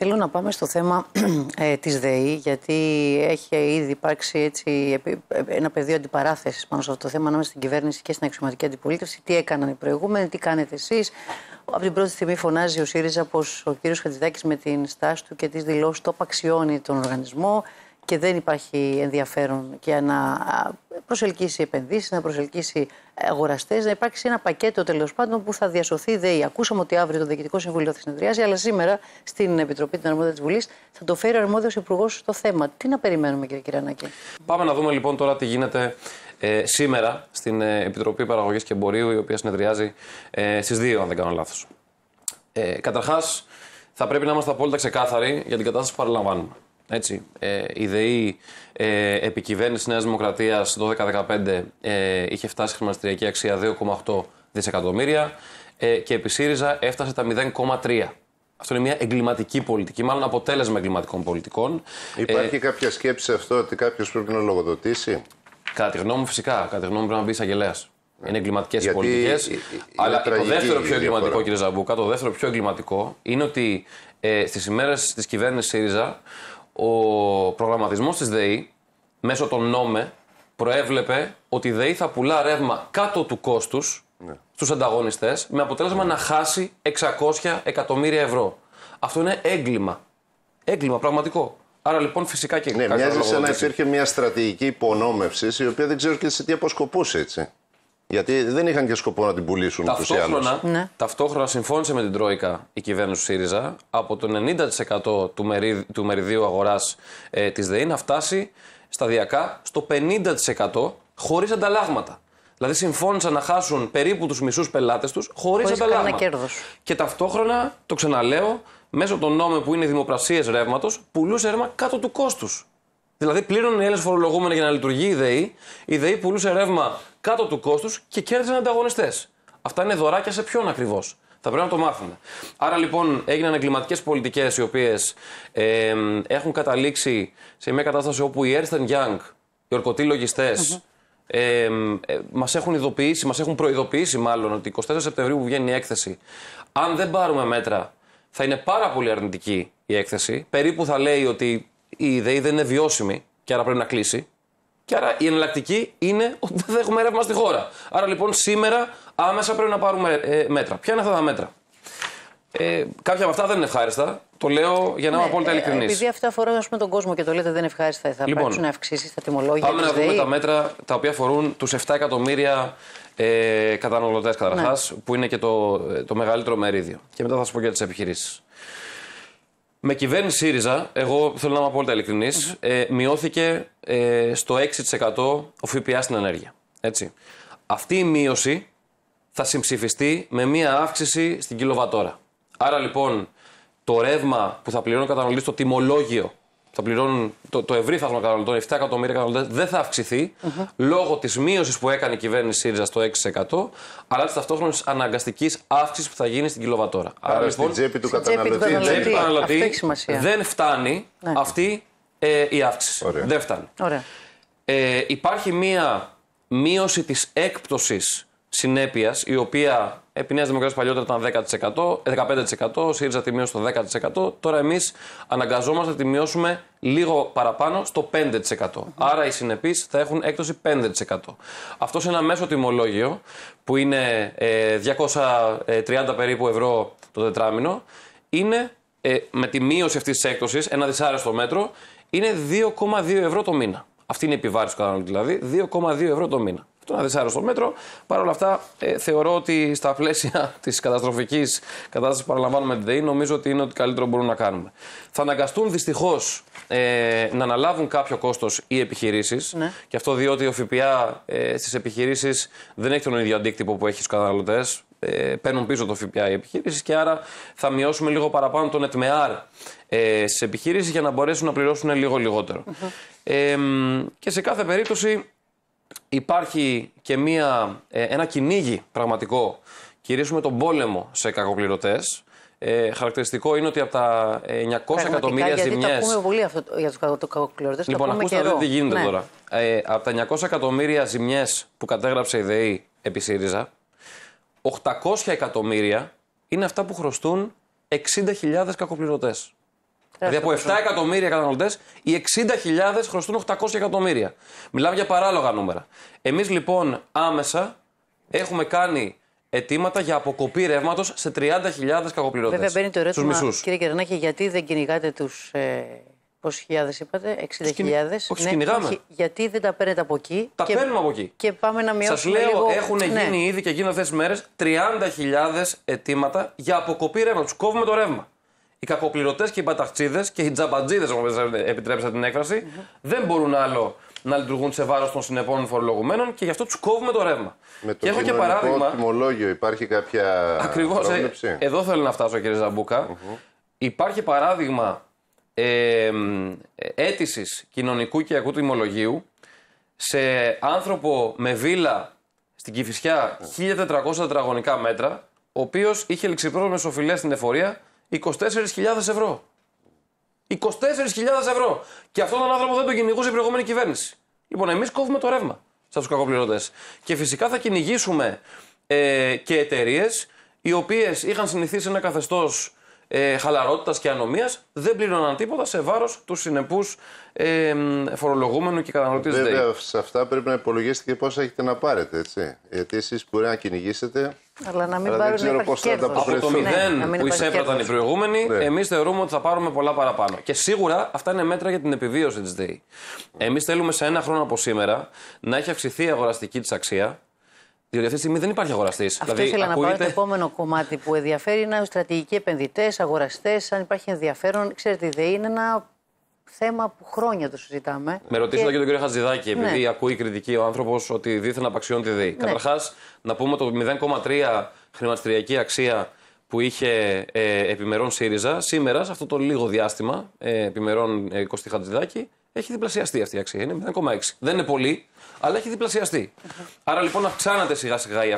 Θέλω να πάμε στο θέμα ε, της ΔΕΗ, γιατί έχει ήδη υπάρξει έτσι, ε, ένα πεδίο αντιπαράθεσης πάνω σε αυτό το θέμα ανάμεσα στην κυβέρνηση και στην αξιωματική αντιπολίτευση. Τι έκαναν οι προηγούμενοι, τι κάνετε εσείς. Από την πρώτη στιγμή φωνάζει ο ΣΥΡΙΖΑ πως ο κύριος Χατζηδάκης με την στάση του και τις δηλώσεις του απαξιώνει τον οργανισμό και δεν υπάρχει ενδιαφέρον και να προσελκύσει επενδύσεις, να προσελκύσει ε, αγοραστές, να υπάρξει ένα πακέτο τέλος πάντων που θα διασωθεί η ΔΕΗ. Ακούσαμε ότι αύριο το Διοικητικό Συμβούλιο θα συνεδριάσει, αλλά σήμερα στην Επιτροπή την Αρμόδια της Βουλής θα το φέρει ο αρμόδιος υπουργός στο θέμα. Τι να περιμένουμε, κύριε Κυρανάκη. Πάμε να δούμε λοιπόν τώρα τι γίνεται ε, σήμερα στην ε, Επιτροπή Παραγωγής και Εμπορίου, η οποία συνεδριάζει ε, στις 2, αν δεν κάνω λάθος. Ε, Καταρχάς, θα πρέπει να είμαστε απόλυτα ξεκάθαροι για την κατάσταση που παραλαμβάνουμε. Έτσι. Ε, η ΔΕΗ ε, επί κυβέρνηση Νέα το 2015 ε, είχε φτάσει χρηματιστηριακή αξία 2,8 δισεκατομμύρια ε, και επί ΣΥΡΙΖΑ έφτασε τα 0,3. Αυτό είναι μια εγκληματική πολιτική, μάλλον αποτέλεσμα εγκληματικών πολιτικών. Υπάρχει ε, κάποια σκέψη σε αυτό ότι κάποιος πρέπει να λογοδοτήσει. Κατά τη γνώμη μου, φυσικά. Κατά τη γνώμη μου, πρέπει να μπει εισαγγελέας. Είναι εγκληματικές οι πολιτικέ. Αλλά το δεύτερο πιο εγκληματικό, κύριε Ζαμπούκα, το δεύτερο πιο εγκληματικό είναι ότι ε, στις ημέρες της κυβέρνησης ΣΥΡΙΖΑ ο προγραμματισμός της ΔΕΗ μέσω των νόμε προέβλεπε ότι η ΔΕΗ θα πουλά ρεύμα κάτω του κόστους ναι. στους ανταγωνιστές με αποτέλεσμα ναι. να χάσει 600 εκατομμύρια ευρώ. Αυτό είναι έγκλημα. Έγκλημα πραγματικό. Άρα λοιπόν φυσικά και Ναι, μοιάζει σαν να υπήρχε μια στρατηγική υπονόμευσης η οποία δεν ξέρω και σε τι αποσκοπούσε έτσι. Γιατί δεν είχαν και σκοπό να την πουλήσουν ταυτόχρονα, ναι. ταυτόχρονα συμφώνησε με την Τρόικα η κυβέρνηση ΣΥΡΙΖΑ από το 90% του, του μεριδίου αγοράς ε, της ΔΕΗ να φτάσει σταδιακά στο 50% χωρίς ανταλλάγματα. Δηλαδή συμφώνησαν να χάσουν περίπου τους μισούς πελάτες τους χωρίς ανταλλάγματα. Κέρδος. Και ταυτόχρονα, το ξαναλέω, μέσω των νόμων που είναι δημοπρασίες ρεύματος, πουλούσε ρεύμα κάτω του κόστους. Δηλαδή πλήρωνε οι Έλληνες φορολογούμενοι για να λειτουργεί η ΔΕΗ, η ΔΕΗ πουλούσε ρεύμα κάτω του κόστους και κέρδιζαν ανταγωνιστές. Αυτά είναι δωράκια σε ποιον ακριβώς. Θα πρέπει να το μάθουμε. Άρα λοιπόν έγιναν εγκληματικές πολιτικές οι οποίες ε, έχουν καταλήξει σε μια κατάσταση όπου οι έρθεν Young, οι ορκωτοί ε, μας έχουν ειδοποιήσει, μας έχουν προειδοποιήσει μάλλον ότι 24 Σεπτεμβρίου που βγαίνει η έκθεση, αν δεν πάρουμε μέτρα, θα είναι πάρα πολύ αρνητική η έκθεση. Περίπου θα λέει ότι η ιδέα δεν είναι βιώσιμη και άρα πρέπει να κλείσει. Και άρα η εναλλακτική είναι ότι δεν θα έχουμε ρεύμα στη χώρα. Άρα λοιπόν σήμερα άμεσα πρέπει να πάρουμε ε, μέτρα. Ποια είναι αυτά τα μέτρα. Ε, κάποια από αυτά δεν είναι ευχάριστα. Το λέω για να είμαι ναι, απόλυτα ε, ειλικρινής. Επειδή αυτά αφορούν ας πούμε, τον κόσμο και το λέτε δεν είναι ευχάριστα, θα λοιπόν, να αυξήσει τα τιμολόγια. Πάμε να δούμε τα μέτρα τα οποία αφορούν τους 7 εκατομμύρια ε, καταναλωτές καταρχάς, ναι. που είναι και το, ε, το μεγαλύτερο μερίδιο. Και μετά θα σα πω για τις επιχειρήσεις. Με κυβέρνηση ΣΥΡΙΖΑ, εγώ θέλω να είμαι απόλυτα ε, μειώθηκε ε, στο 6% ο ΦΠΑ στην ενέργεια. Έτσι. Αυτή η μείωση θα συμψηφιστεί με μία αύξηση στην κιλοβατόρα. Άρα λοιπόν το ρεύμα που θα πληρώνει ο καταναλωτής στο τιμολόγιο θα πληρώνουν το, το ευρύ φάσμα καταναλωτών, 7 εκατομμύρια καταναλωτές, δεν θα αυξηθει λόγω της μείωσης που έκανε η κυβέρνηση ΣΥΡΙΖΑ στο 6%, αλλά της ταυτόχρονης αναγκαστικής αύξησης που θα γίνει στην κιλοβατόρα. Άρα, λοιπόν, στην τσέπη του καταναλωτή, δεν φτάνει ναι. αυτή ε, η αύξηση. Δεν φτάνει. Ε, υπάρχει μία μείωση της έκπτωσης συνέπειας η οποία Επί Νέας Δημοκρατίας παλιότερα ήταν 10%, 15%, ο ΣΥΡΙΖΑ τη μείωσε στο 10%. Τώρα εμείς αναγκαζόμαστε να τη μειώσουμε λίγο παραπάνω στο 5%. Άρα οι συνεπείς θα έχουν έκπτωση 5%. Αυτό σε ένα μέσο τιμολόγιο που είναι 230 ε, περίπου ευρώ το τετράμινο είναι ε, με τη μείωση αυτής της έκπτωσης, ένα δυσάρεστο μέτρο, είναι 2,2 ευρώ το μήνα. Αυτή είναι η επιβάρηση του δηλαδή, 2,2 ευρώ το μήνα το να δεσάρω στο μέτρο. Παρ' όλα αυτά, ε, θεωρώ ότι στα πλαίσια της καταστροφικής κατάστασης που παραλαμβάνουμε την ΔΕΗ, νομίζω ότι είναι ότι καλύτερο μπορούμε να κάνουμε. Θα αναγκαστούν δυστυχώς ε, να αναλάβουν κάποιο κόστος οι επιχειρήσεις. Ναι. Και αυτό διότι ο ΦΠΑ ε, στις επιχειρήσεις δεν έχει τον ίδιο αντίκτυπο που έχει στους καταναλωτές. Ε, παίρνουν πίσω το ΦΠΑ οι επιχειρήσεις και άρα θα μειώσουμε λίγο παραπάνω τον ΕΤΜΕΑΡ ε, στις επιχειρήσεις για να μπορέσουν να πληρώσουν λίγο Ε, και σε κάθε περίπτωση υπάρχει και μία, ε, ένα κυνήγι πραγματικό, κυρίως τον πόλεμο σε κακοπληρωτές. Ε, χαρακτηριστικό είναι ότι από τα 900 εκατομμύρια γιατί ζημιές... αυτό για τους κακοπληρωτές, Λοιπόν, ακούστε τι γίνεται ναι. τώρα. Ε, από τα 900 εκατομμύρια ζημιές που κατέγραψε η ΔΕΗ επί ΣΥΡΙΖΑ, 800 εκατομμύρια είναι αυτά που χρωστούν 60.000 κακοπληρωτές. Δηλαδή από 7 ναι. εκατομμύρια καταναλωτές, οι 60.000 χρωστούν 800 εκατομμύρια. Μιλάμε για παράλογα νούμερα. Εμείς λοιπόν άμεσα έχουμε κάνει αιτήματα για αποκοπή ρεύματος σε 30.000 κακοπληρώτε. Βέβαια μπαίνει το ερώτημα, κύριε Κερνάκη, γιατί δεν κυνηγάτε τους. Ε... Πόσε χιλιάδε είπατε, 60.000. Όχι, Γιατί δεν τα παίρνετε από εκεί. Τα και... παίρνουμε από εκεί. Και πάμε να μειώσουμε. Σας λέω, λίγο... έχουν ναι. γίνει ήδη και γίνονται αυτές τις μέρες 30.000 αιτήματα για αποκοπή ρεύματος. κόβουμε το ρεύμα οι κακοπληρωτές και οι παταχτσίδε και οι τζαμπατζίδες, όπως επιτρέψατε την εκφραση δεν μπορούν άλλο να λειτουργούν σε βάρος των συνεπών φορολογουμένων και γι' αυτό τους κόβουμε το ρεύμα. Με το και έχω και παράδειγμα. τιμολόγιο υπάρχει κάποια. Ακριβώς. Ε, εδώ θέλω να φτάσω, κύριε Υπάρχει παράδειγμα ε, αίτησης κοινωνικού και ακού τιμολογίου σε άνθρωπο με βίλα στην Κυφυσιά 1400 τετραγωνικά μέτρα, ο οποίος είχε ληξιπρόθεσμε οφειλές στην εφορία 24.000 ευρώ. 24.000 ευρώ. Και αυτόν τον άνθρωπο δεν τον κυνηγούσε η προηγούμενη κυβέρνηση. Λοιπόν, εμείς κόβουμε το ρεύμα στα τους κακοπληρωτές. Και φυσικά θα κυνηγήσουμε ε, και εταιρείες οι οποίες είχαν συνηθίσει ένα καθεστώς ε, χαλαρότητας και ανομίας, δεν πλήρωναν τίποτα σε βάρος τους συνεπούς ε, φορολογούμενου και καταναλωτής Βέβαια, σε αυτά πρέπει να υπολογίσετε και πόσα έχετε να πάρετε. Έτσι. Γιατί εσείς μπορεί να κυνηγήσετε αλλά να μην πάρουν δεν πώς Από το ναι, μηδέν που εισέπραταν οι προηγούμενοι, ναι. εμείς θεωρούμε ότι θα πάρουμε πολλά παραπάνω. Και σίγουρα αυτά είναι μέτρα για την επιβίωση της ΔΕΗ. Εμείς θέλουμε σε ένα χρόνο από σήμερα να έχει αυξηθεί η αγοραστική της αξία. Διότι αυτή τη στιγμή δεν υπάρχει αγοραστής. Αυτό δηλαδή, ήθελα ακούγεται... να πάω. Το επόμενο κομμάτι που ενδιαφέρει είναι στρατηγικοί επενδυτές, αγοραστές, αν υπάρχει ενδιαφέρον. Ξέρετε, η ΔΕΗ είναι ένα θέμα που χρόνια το συζητάμε. Με ρωτήσατε και... τον κύριο Χατζηδάκη, επειδή ναι. ακούει κριτική ο άνθρωπος ότι δίθεν απαξιώνει τη ΔΕΗ. Ναι. Καταρχάς, να πούμε το 0,3 χρηματιστηριακή αξία που είχε ε, επιμερών ΣΥΡΙΖΑ, σήμερα σε αυτό το λίγο διάστημα ε, επιμερών ε, Κωστή Χατζηδάκη έχει διπλασιαστεί αυτή η αξία. Είναι 0,6. Δεν είναι πολύ, αλλά έχει διπλασιαστεί. Άρα λοιπόν αυξάνεται σιγά σιγά η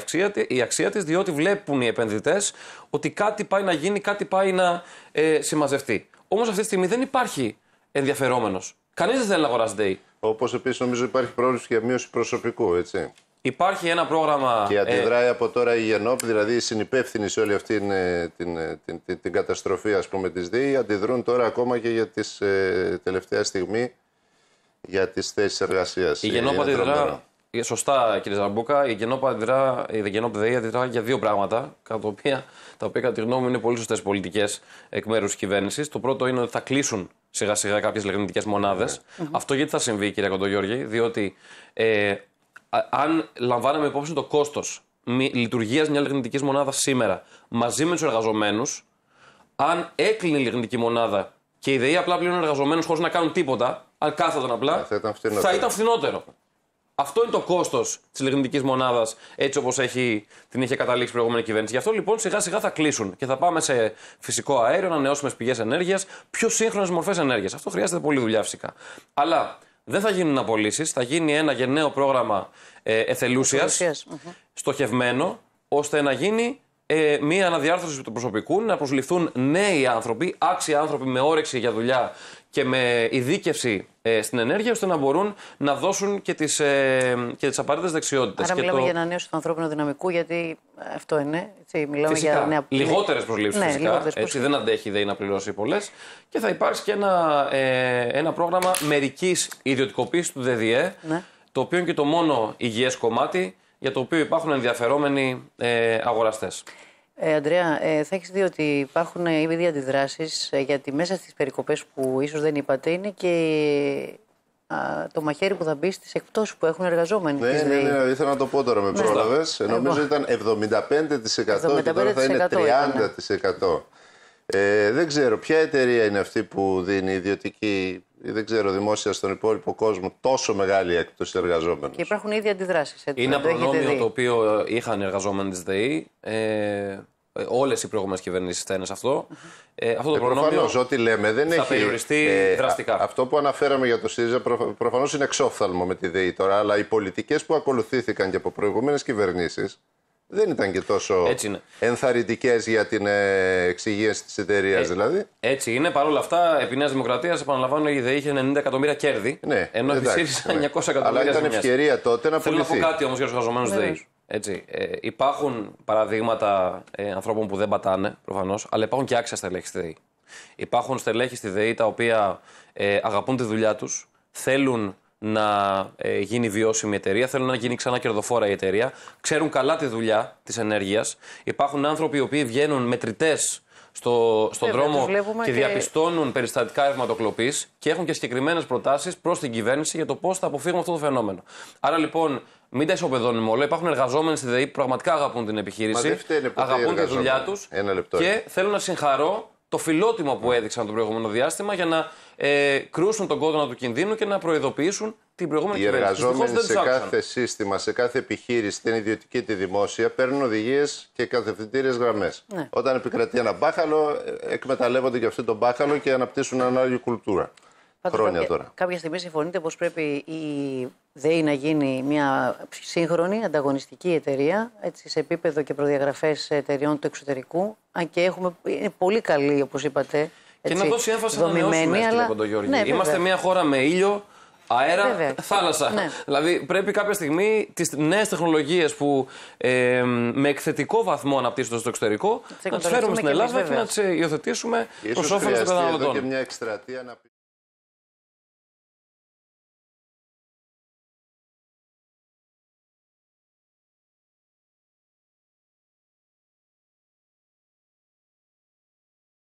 αξία, η της, διότι βλέπουν οι επενδυτές ότι κάτι πάει να γίνει, κάτι πάει να ε, συμμαζευτεί. Όμως αυτή τη στιγμή δεν υπάρχει ενδιαφερόμενος. Κανείς δεν θέλει να αγοράσει Day. Όπως επίσης νομίζω υπάρχει πρόβλημα για μείωση προσωπικού, έτσι. Υπάρχει ένα πρόγραμμα. Και ε, αντιδράει από τώρα η ΓΕΝΟΠ, δηλαδή οι συνυπεύθυνοι σε όλη αυτή την, ε, ε, την, την, καταστροφή ας πούμε, της ΔΕΗ, αντιδρούν τώρα ακόμα και για τις ε, τελευταία στιγμή για τις θέσεις εργασίας Η, ΓΕΝΟΠ αντιδρά ε, σωστά, κύριε Ζαμπούκα, η ΔΕΗ αντιδρά για δύο πράγματα, κατά τα οποία, τα οποία κατά τη γνώμη μου είναι πολύ σωστές πολιτικές εκ μέρους τη κυβέρνησης. Το πρώτο είναι ότι θα κλείσουν σιγά-σιγά κάποιες λεγνητικές μονάδες. Mm-hmm. Αυτό γιατί θα συμβεί, κύριε Κοντογιώργη, διότι ε, αν λαμβάναμε υπόψη το κόστος λειτουργίας μιας λιγνητική μονάδας σήμερα μαζί με τους εργαζομένους, αν έκλεινε η λιγνητική μονάδα και η ΔΕΗ απλά πλέον εργαζομένους χωρίς να κάνουν τίποτα, αν κάθονταν απλά, ε, θα ήταν Θα ήταν φθηνότερο. Αυτό είναι το κόστος της λιγνητικής μονάδας έτσι όπως την είχε καταλήξει η προηγούμενη κυβέρνηση. Γι' αυτό λοιπόν σιγά σιγά θα κλείσουν και θα πάμε σε φυσικό αέριο, να ανανεώσιμες πηγές ενέργειας, πιο σύγχρονες μορφές ενέργειας. Αυτό χρειάζεται πολύ δουλειά φυσικά. Αλλά δεν θα γίνουν απολύσεις, θα γίνει ένα γενναίο πρόγραμμα ε, εθελούσιας, στοχευμένο, ώστε να γίνει ε, μία αναδιάρθρωση του προσωπικού, να προσληφθούν νέοι άνθρωποι, άξιοι άνθρωποι με όρεξη για δουλειά και με ειδίκευση ε, στην ενέργεια, ώστε να μπορούν να δώσουν και τις ε, και τις απαραίτητες δεξιότητες. Άρα, και μιλάμε το... για ανανέωση του ανθρώπινου δυναμικού, γιατί αυτό είναι. Έτσι, μιλάμε φυσικά. για νέα... Λιγότερες προσλήψεις, ναι, φυσικά. Λιγότερες έτσι, δεν αντέχει η ΔΕΗ να πληρώσει πολλές. Και θα υπάρξει και ένα, ε, ένα πρόγραμμα μερικής ιδιωτικοποίησης του ΔΔΕ, ναι. το οποίο είναι και το μόνο υγιές κομμάτι για το οποίο υπάρχουν ενδιαφερόμενοι ε, αγοραστές. Ε, Αντρέα, ε, θα έχεις δει ότι υπάρχουν ε, ήδη αντιδράσεις, ε, γιατί μέσα στις περικοπές που ίσως δεν είπατε είναι και το μαχαίρι που θα μπει στις εκπτώσεις που έχουν εργαζόμενοι. Ναι, ναι, ναι, ναι, ήθελα να το πω τώρα με πρόλαβε. Νομίζω λοιπόν. ήταν 75%, και τώρα θα είναι 30%. Ε, δεν ξέρω ποια εταιρεία είναι αυτή που δίνει ιδιωτική δεν ξέρω, δημόσια στον υπόλοιπο κόσμο τόσο μεγάλη έκπτωση εργαζόμενων. Και υπάρχουν ήδη αντιδράσεις. Είναι ένα προνόμιο το οποίο ε, είχαν οι εργαζόμενοι τη ΔΕΗ. Ε, ε Όλες οι προηγούμενες κυβερνήσεις ήταν σε αυτό. Ε, αυτό το ε, προνόμιο. Προφανώς, ό,τι λέμε δεν θα έχει. περιοριστεί δραστικά. αυτό που αναφέραμε για το ΣΥΡΙΖΑ προ, προφανώς είναι εξόφθαλμο με τη ΔΕΗ τώρα, αλλά οι πολιτικές που ακολουθήθηκαν και από προηγούμενες κυβερνήσεις δεν ήταν και τόσο ενθαρρυντικές για την ε, εξυγίαση της εταιρείας, ε, δηλαδή. Έτσι είναι. Παρ' όλα αυτά, επί Νέας Δημοκρατίας, επαναλαμβάνω, η ΔΕΗ είχε 90 εκατομμύρια κέρδη. Ναι, ενώ η 900 ναι. εκατομμύρια. Αλλά ήταν ευκαιρία τότε να πουληθεί. Θέλω να πω κάτι όμως για τους εργαζομένους ναι. ναι. ΔΕΗ. Ε, υπάρχουν παραδείγματα ανθρώπων που δεν πατάνε προφανώς, αλλά υπάρχουν και άξια στελέχη στη ΔΕΗ. Υπάρχουν στελέχη στη ΔΕΗ τα οποία ε, αγαπούν τη δουλειά τους, θέλουν να ε, γίνει βιώσιμη εταιρεία, θέλουν να γίνει ξανά κερδοφόρα η εταιρεία. Ξέρουν καλά τη δουλειά της ενέργειας. Υπάρχουν άνθρωποι οι οποίοι βγαίνουν μετρητές στο, στον ε, δρόμο και, και διαπιστώνουν περιστατικά ρευματοκλοπής και έχουν και συγκεκριμένες προτάσεις προς την κυβέρνηση για το πώς θα αποφύγουμε αυτό το φαινόμενο. Άρα λοιπόν, μην τα ισοπεδώνουμε όλα. Υπάρχουν εργαζόμενοι στη ΔΕΗ που πραγματικά αγαπούν την επιχείρηση, αγαπούν τη δουλειά του και θέλω να συγχαρώ το φιλότιμο που έδειξαν το προηγούμενο διάστημα για να ε, κρούσουν τον κόδωνα του κινδύνου και να προειδοποιήσουν την προηγούμενη κυβέρνηση. Οι εργαζόμενοι σε κάθε σύστημα, σε κάθε επιχείρηση, την ιδιωτική τη δημόσια, παίρνουν οδηγίες και κατευθυντήριες γραμμές. Ναι. Όταν επικρατεί ένα μπάχαλο, ε, εκμεταλλεύονται και αυτό τον μπάχαλο και αναπτύσσουν άλλη κουλτούρα χρόνια κάποια, στιγμή συμφωνείτε πως πρέπει η ΔΕΗ να γίνει μια σύγχρονη ανταγωνιστική εταιρεία έτσι, σε επίπεδο και προδιαγραφές εταιρεών του εξωτερικού. Αν και έχουμε, είναι πολύ καλή, όπως είπατε. Έτσι, και να δώσει έμφαση να μειώσουμε αλλά... ναι, Είμαστε μια χώρα με ήλιο, αέρα, Βέβαια. θάλασσα. Ναι. Δηλαδή πρέπει κάποια στιγμή τις νέες τεχνολογίες που ε, με εκθετικό βαθμό αναπτύσσονται στο εξωτερικό να τις φέρουμε στην Ελλάδα και να τις ε, υιοθετήσουμε προ όφελος των καταναλωτών.